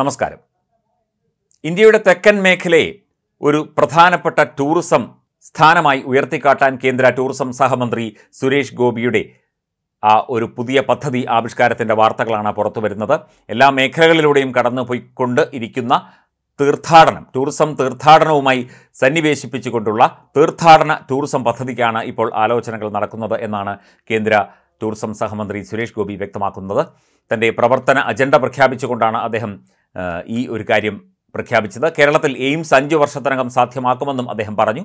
നമസ്കാരം ഇന്ത്യയുടെ തെക്കൻ മേഖലയെ ഒരു പ്രധാനപ്പെട്ട ടൂറിസം സ്ഥാനമായി ഉയർത്തിക്കാട്ടാൻ കേന്ദ്ര ടൂറിസം സഹമന്ത്രി സുരേഷ് ഗോപിയുടെ ആ ഒരു പുതിയ പദ്ധതി ആവിഷ്കാരത്തിൻ്റെ വാർത്തകളാണ് പുറത്തു വരുന്നത് എല്ലാ മേഖലകളിലൂടെയും കടന്നു പോയിക്കൊണ്ട് ഇരിക്കുന്ന തീർത്ഥാടനം ടൂറിസം തീർത്ഥാടനവുമായി സന്നിവേശിപ്പിച്ചുകൊണ്ടുള്ള തീർത്ഥാടന ടൂറിസം പദ്ധതിക്കാണ് ഇപ്പോൾ ആലോചനകൾ നടക്കുന്നത് എന്നാണ് കേന്ദ്ര ടൂറിസം സഹമന്ത്രി സുരേഷ് ഗോപി വ്യക്തമാക്കുന്നത് തൻ്റെ പ്രവർത്തന അജണ്ട പ്രഖ്യാപിച്ചുകൊണ്ടാണ് അദ്ദേഹം ഈ ഒരു കാര്യം പ്രഖ്യാപിച്ചത് കേരളത്തിൽ എയിംസ് അഞ്ച് വർഷത്തിനകം സാധ്യമാക്കുമെന്നും അദ്ദേഹം പറഞ്ഞു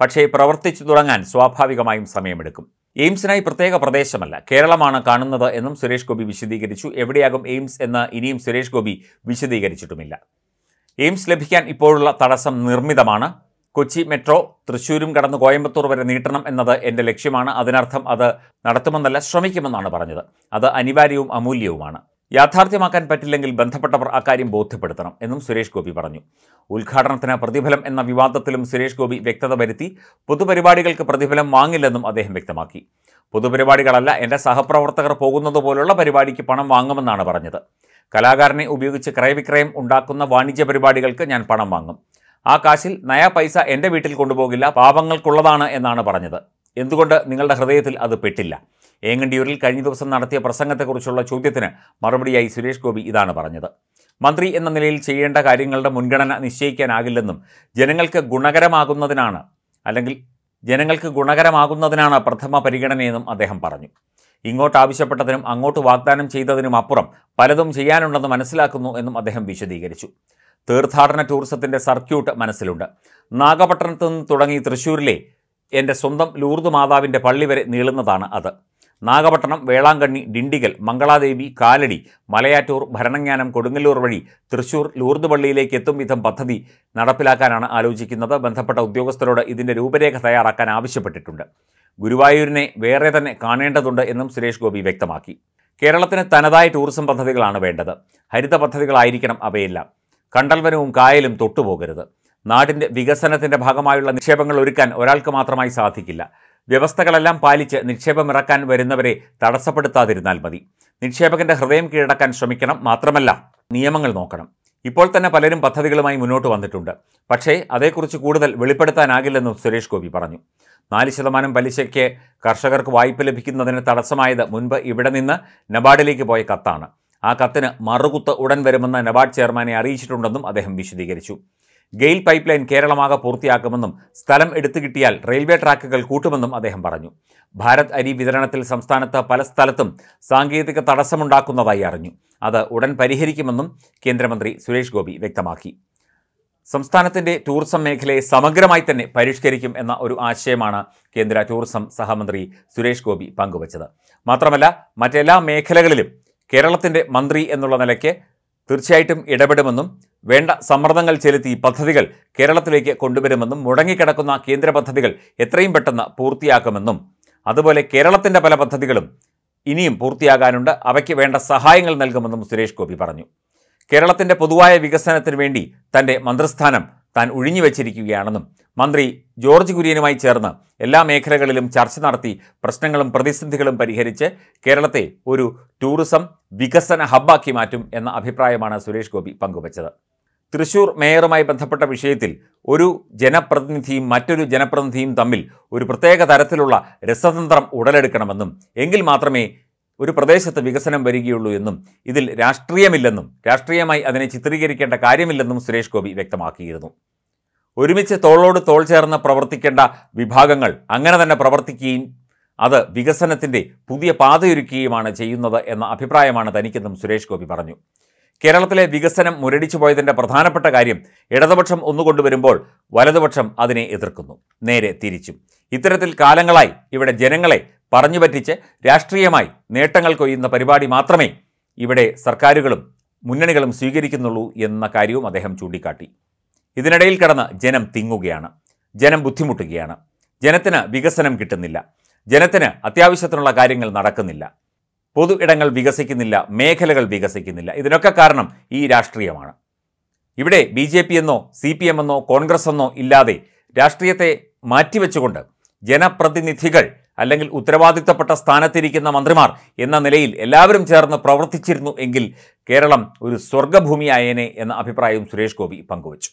പക്ഷേ പ്രവർത്തിച്ചു തുടങ്ങാൻ സ്വാഭാവികമായും സമയമെടുക്കും എയിംസിനായി പ്രത്യേക പ്രദേശമല്ല കേരളമാണ് കാണുന്നത് എന്നും സുരേഷ് ഗോപി വിശദീകരിച്ചു എവിടെയാകും എയിംസ് എന്ന് ഇനിയും സുരേഷ് ഗോപി വിശദീകരിച്ചിട്ടുമില്ല എയിംസ് ലഭിക്കാൻ ഇപ്പോഴുള്ള തടസ്സം നിർമ്മിതമാണ് കൊച്ചി മെട്രോ തൃശ്ശൂരും കടന്ന് കോയമ്പത്തൂർ വരെ നീട്ടണം എന്നത് എൻ്റെ ലക്ഷ്യമാണ് അതിനർത്ഥം അത് നടത്തുമെന്നല്ല ശ്രമിക്കുമെന്നാണ് പറഞ്ഞത് അത് അനിവാര്യവും അമൂല്യവുമാണ് യാഥാർത്ഥ്യമാക്കാൻ പറ്റില്ലെങ്കിൽ ബന്ധപ്പെട്ടവർ അക്കാര്യം ബോധ്യപ്പെടുത്തണം എന്നും സുരേഷ് ഗോപി പറഞ്ഞു ഉദ്ഘാടനത്തിന് പ്രതിഫലം എന്ന വിവാദത്തിലും സുരേഷ് ഗോപി വ്യക്തത വരുത്തി പൊതുപരിപാടികൾക്ക് പ്രതിഫലം വാങ്ങില്ലെന്നും അദ്ദേഹം വ്യക്തമാക്കി പൊതുപരിപാടികളല്ല എൻ്റെ സഹപ്രവർത്തകർ പോകുന്നത് പോലുള്ള പരിപാടിക്ക് പണം വാങ്ങുമെന്നാണ് പറഞ്ഞത് കലാകാരനെ ഉപയോഗിച്ച് ക്രയവിക്രയം ഉണ്ടാക്കുന്ന വാണിജ്യ പരിപാടികൾക്ക് ഞാൻ പണം വാങ്ങും ആ കാശിൽ നയാ പൈസ എൻ്റെ വീട്ടിൽ കൊണ്ടുപോകില്ല പാപങ്ങൾക്കുള്ളതാണ് എന്നാണ് പറഞ്ഞത് എന്തുകൊണ്ട് നിങ്ങളുടെ ഹൃദയത്തിൽ അത് പെട്ടില്ല ഏങ്ങണ്ടിയൂരിൽ കഴിഞ്ഞ ദിവസം നടത്തിയ പ്രസംഗത്തെക്കുറിച്ചുള്ള ചോദ്യത്തിന് മറുപടിയായി സുരേഷ് ഗോപി ഇതാണ് പറഞ്ഞത് മന്ത്രി എന്ന നിലയിൽ ചെയ്യേണ്ട കാര്യങ്ങളുടെ മുൻഗണന നിശ്ചയിക്കാനാകില്ലെന്നും ജനങ്ങൾക്ക് ഗുണകരമാകുന്നതിനാണ് അല്ലെങ്കിൽ ജനങ്ങൾക്ക് ഗുണകരമാകുന്നതിനാണ് പ്രഥമ പരിഗണനയെന്നും അദ്ദേഹം പറഞ്ഞു ഇങ്ങോട്ട് ആവശ്യപ്പെട്ടതിനും അങ്ങോട്ട് വാഗ്ദാനം ചെയ്തതിനും അപ്പുറം പലതും ചെയ്യാനുണ്ടെന്ന് മനസ്സിലാക്കുന്നു എന്നും അദ്ദേഹം വിശദീകരിച്ചു തീർത്ഥാടന ടൂറിസത്തിൻ്റെ സർക്യൂട്ട് മനസ്സിലുണ്ട് നാഗപട്ടണത്തു നിന്ന് തുടങ്ങി തൃശ്ശൂരിലെ എൻ്റെ സ്വന്തം ലൂർദ് മാതാവിൻ്റെ പള്ളി വരെ നീളുന്നതാണ് അത് നാഗപട്ടണം വേളാങ്കണ്ണി ഡിണ്ടിഗൽ മംഗളാദേവി കാലടി മലയാറ്റൂർ ഭരണങ്ങാനം കൊടുങ്ങല്ലൂർ വഴി തൃശൂർ ലൂർദ് പള്ളിയിലേക്ക് എത്തും വിധം പദ്ധതി നടപ്പിലാക്കാനാണ് ആലോചിക്കുന്നത് ബന്ധപ്പെട്ട ഉദ്യോഗസ്ഥരോട് ഇതിൻ്റെ രൂപരേഖ തയ്യാറാക്കാൻ ആവശ്യപ്പെട്ടിട്ടുണ്ട് ഗുരുവായൂരിനെ വേറെ തന്നെ കാണേണ്ടതുണ്ട് എന്നും സുരേഷ് ഗോപി വ്യക്തമാക്കി കേരളത്തിന് തനതായ ടൂറിസം പദ്ധതികളാണ് വേണ്ടത് ഹരിത പദ്ധതികളായിരിക്കണം അവയെല്ലാം കണ്ടൽവനവും കായലും തൊട്ടുപോകരുത് നാടിൻ്റെ വികസനത്തിൻ്റെ ഭാഗമായുള്ള നിക്ഷേപങ്ങൾ ഒരുക്കാൻ ഒരാൾക്ക് മാത്രമായി സാധിക്കില്ല വ്യവസ്ഥകളെല്ലാം പാലിച്ച് ഇറക്കാൻ വരുന്നവരെ തടസ്സപ്പെടുത്താതിരുന്നാൽ മതി നിക്ഷേപകൻ്റെ ഹൃദയം കീഴടക്കാൻ ശ്രമിക്കണം മാത്രമല്ല നിയമങ്ങൾ നോക്കണം ഇപ്പോൾ തന്നെ പലരും പദ്ധതികളുമായി മുന്നോട്ട് വന്നിട്ടുണ്ട് പക്ഷേ അതേക്കുറിച്ച് കൂടുതൽ വെളിപ്പെടുത്താനാകില്ലെന്നും സുരേഷ് ഗോപി പറഞ്ഞു നാല് ശതമാനം പലിശയ്ക്ക് കർഷകർക്ക് വായ്പ ലഭിക്കുന്നതിന് തടസ്സമായത് മുൻപ് ഇവിടെ നിന്ന് നബാർഡിലേക്ക് പോയ കത്താണ് ആ കത്തിന് മറുകുത്ത് ഉടൻ വരുമെന്ന് നബാർഡ് ചെയർമാനെ അറിയിച്ചിട്ടുണ്ടെന്നും അദ്ദേഹം വിശദീകരിച്ചു ഗെയിൽ പൈപ്പ് ലൈൻ കേരളമാകെ പൂർത്തിയാക്കുമെന്നും സ്ഥലം എടുത്തു കിട്ടിയാൽ റെയിൽവേ ട്രാക്കുകൾ കൂട്ടുമെന്നും അദ്ദേഹം പറഞ്ഞു ഭാരത് അരി വിതരണത്തിൽ സംസ്ഥാനത്ത് പല സ്ഥലത്തും സാങ്കേതിക തടസ്സമുണ്ടാക്കുന്നതായി അറിഞ്ഞു അത് ഉടൻ പരിഹരിക്കുമെന്നും കേന്ദ്രമന്ത്രി സുരേഷ് ഗോപി വ്യക്തമാക്കി സംസ്ഥാനത്തിൻ്റെ ടൂറിസം മേഖലയെ സമഗ്രമായി തന്നെ പരിഷ്കരിക്കും എന്ന ഒരു ആശയമാണ് കേന്ദ്ര ടൂറിസം സഹമന്ത്രി സുരേഷ് ഗോപി പങ്കുവച്ചത് മാത്രമല്ല മറ്റെല്ലാ മേഖലകളിലും കേരളത്തിൻ്റെ മന്ത്രി എന്നുള്ള നിലയ്ക്ക് തീർച്ചയായിട്ടും ഇടപെടുമെന്നും വേണ്ട സമ്മർദ്ദങ്ങൾ ചെലുത്തി പദ്ധതികൾ കേരളത്തിലേക്ക് കൊണ്ടുവരുമെന്നും മുടങ്ങിക്കിടക്കുന്ന കേന്ദ്ര പദ്ധതികൾ എത്രയും പെട്ടെന്ന് പൂർത്തിയാക്കുമെന്നും അതുപോലെ കേരളത്തിൻ്റെ പല പദ്ധതികളും ഇനിയും പൂർത്തിയാകാനുണ്ട് അവയ്ക്ക് വേണ്ട സഹായങ്ങൾ നൽകുമെന്നും സുരേഷ് ഗോപി പറഞ്ഞു കേരളത്തിൻ്റെ പൊതുവായ വികസനത്തിന് വേണ്ടി തൻ്റെ മന്ത്രിസ്ഥാനം താൻ ഒഴിഞ്ഞുവച്ചിരിക്കുകയാണെന്നും മന്ത്രി ജോർജ് കുര്യനുമായി ചേർന്ന് എല്ലാ മേഖലകളിലും ചർച്ച നടത്തി പ്രശ്നങ്ങളും പ്രതിസന്ധികളും പരിഹരിച്ച് കേരളത്തെ ഒരു ടൂറിസം വികസന ഹബ്ബാക്കി മാറ്റും എന്ന അഭിപ്രായമാണ് സുരേഷ് ഗോപി പങ്കുവച്ചത് തൃശൂർ മേയറുമായി ബന്ധപ്പെട്ട വിഷയത്തിൽ ഒരു ജനപ്രതിനിധിയും മറ്റൊരു ജനപ്രതിനിധിയും തമ്മിൽ ഒരു പ്രത്യേക തരത്തിലുള്ള രസതന്ത്രം ഉടലെടുക്കണമെന്നും എങ്കിൽ മാത്രമേ ഒരു പ്രദേശത്ത് വികസനം വരികയുള്ളൂ എന്നും ഇതിൽ രാഷ്ട്രീയമില്ലെന്നും രാഷ്ട്രീയമായി അതിനെ ചിത്രീകരിക്കേണ്ട കാര്യമില്ലെന്നും സുരേഷ് ഗോപി വ്യക്തമാക്കിയിരുന്നു ഒരുമിച്ച് തോളോട് തോൾ ചേർന്ന് പ്രവർത്തിക്കേണ്ട വിഭാഗങ്ങൾ അങ്ങനെ തന്നെ പ്രവർത്തിക്കുകയും അത് വികസനത്തിൻ്റെ പുതിയ പാതയൊരുക്കുകയുമാണ് ചെയ്യുന്നത് എന്ന അഭിപ്രായമാണ് തനിക്കെന്നും സുരേഷ് ഗോപി പറഞ്ഞു കേരളത്തിലെ വികസനം മുരടിച്ചു പോയതിൻ്റെ പ്രധാനപ്പെട്ട കാര്യം ഇടതുപക്ഷം ഒന്നുകൊണ്ടുവരുമ്പോൾ വലതുപക്ഷം അതിനെ എതിർക്കുന്നു നേരെ തിരിച്ചും ഇത്തരത്തിൽ കാലങ്ങളായി ഇവിടെ ജനങ്ങളെ പറഞ്ഞു പറ്റിച്ച് രാഷ്ട്രീയമായി നേട്ടങ്ങൾ കൊയ്യുന്ന പരിപാടി മാത്രമേ ഇവിടെ സർക്കാരുകളും മുന്നണികളും സ്വീകരിക്കുന്നുള്ളൂ എന്ന കാര്യവും അദ്ദേഹം ചൂണ്ടിക്കാട്ടി ഇതിനിടയിൽ കടന്ന് ജനം തിങ്ങുകയാണ് ജനം ബുദ്ധിമുട്ടുകയാണ് ജനത്തിന് വികസനം കിട്ടുന്നില്ല ജനത്തിന് അത്യാവശ്യത്തിനുള്ള കാര്യങ്ങൾ നടക്കുന്നില്ല പൊതു ഇടങ്ങൾ വികസിക്കുന്നില്ല മേഖലകൾ വികസിക്കുന്നില്ല ഇതിനൊക്കെ കാരണം ഈ രാഷ്ട്രീയമാണ് ഇവിടെ ബി ജെ പി എന്നോ സി പി എം എന്നോ കോൺഗ്രസ് എന്നോ ഇല്ലാതെ രാഷ്ട്രീയത്തെ മാറ്റിവെച്ചുകൊണ്ട് ജനപ്രതിനിധികൾ അല്ലെങ്കിൽ ഉത്തരവാദിത്തപ്പെട്ട സ്ഥാനത്തിരിക്കുന്ന മന്ത്രിമാർ എന്ന നിലയിൽ എല്ലാവരും ചേർന്ന് പ്രവർത്തിച്ചിരുന്നു എങ്കിൽ കേരളം ഒരു സ്വർഗഭൂമിയായേനെ എന്ന അഭിപ്രായവും സുരേഷ് ഗോപി പങ്കുവച്ചു